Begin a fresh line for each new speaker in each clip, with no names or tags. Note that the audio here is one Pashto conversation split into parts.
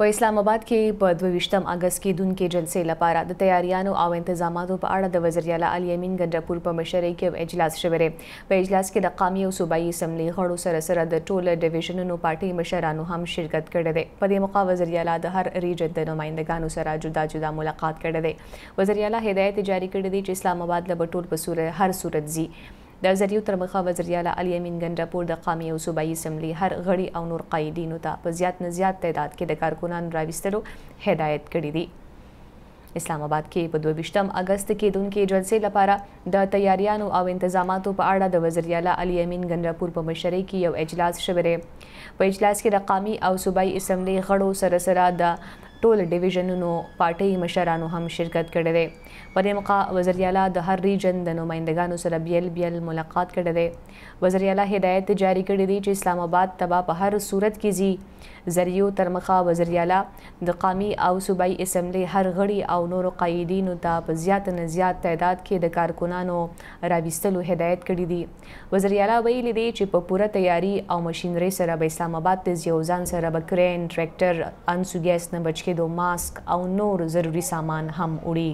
په اسلام آباد کې په 22م اگست کې دونکو جلسې لپاره د تیاریانو او تنظیماتو په اړه د وزیر اعلی علي امین ګنڈاپور په مشرۍ کې اجلاس شوه په اجلاس کې د قامي او صوبایي اسمبلی غړو سره سره د ټولو ډیویژنونو پارټي مشرانو هم شرکت کړي دي په دې موقع وزیر اعلی د هر ریجن د نمائندګانو سره جدا جدا ملاقات کړي دي وزیر اعلی هدایت جاری کړي دي چې اسلام آباد له بټول په صورت هر صورت زی د زریو تر مخه وزیراعلی علي امین ګنډاپور د قامي او صوبایي اسمبلی هر غړي او نور قائدینو ته په زیات نه زیات تعداد کې د کارکونانو راوستلو هدایت کړی دی اسلام آباد کې په 22م اگست کې دونکو جلسې لپاره د تیاریانو او انتظاماتو په اړه د وزیر اعلی علي امین ګنډاپور په مشرۍ کې یو اجلاس شوه په اجلاس کې د قامي او صوبایي اسمبلی غړو سره سره د ټول ډیویژنونو پارټي مشرانو هم شرکت کړی دی په دې موقع وزیر اعلی د هر ریجن د نمائندګانو سره بیل بیل ملاقات کړی دی وزیر اعلی هدایت جاری کړی دی چې اسلام آباد تبا په هر صورت کې ځي زریو تر مخه وزریاله د قامي او صوبایي اسمبلی هر غړي او نورو قایدینو ته په زیات نه زیات تعداد کې د کارکونانو راوستلو هدایت کړی دی وزریاله ویلي دی چې په پوره تیاری او ماشينري سره به اسلام آباد ته ځوځان سره به کرین ټریکټر انسوګیس نه بچ کېدو ماسک او نور ضروري سامان هم وړي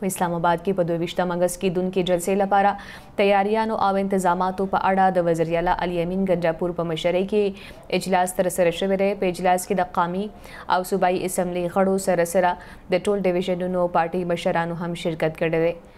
په اسلام آباد کې په 22 اگست کې دونکو جلسې لپاره تیاریانو او تنظیماتو په اړه د وزیر اعلی علي امین ګنجاپور په مشرۍ کې اجلاس تر سره شوی دی په اجلاس کې د قامي او صوبایي اسمبلی غړو سره سره د ټول ډیویژنونو پارټي مشرانو هم شرکت کړی دی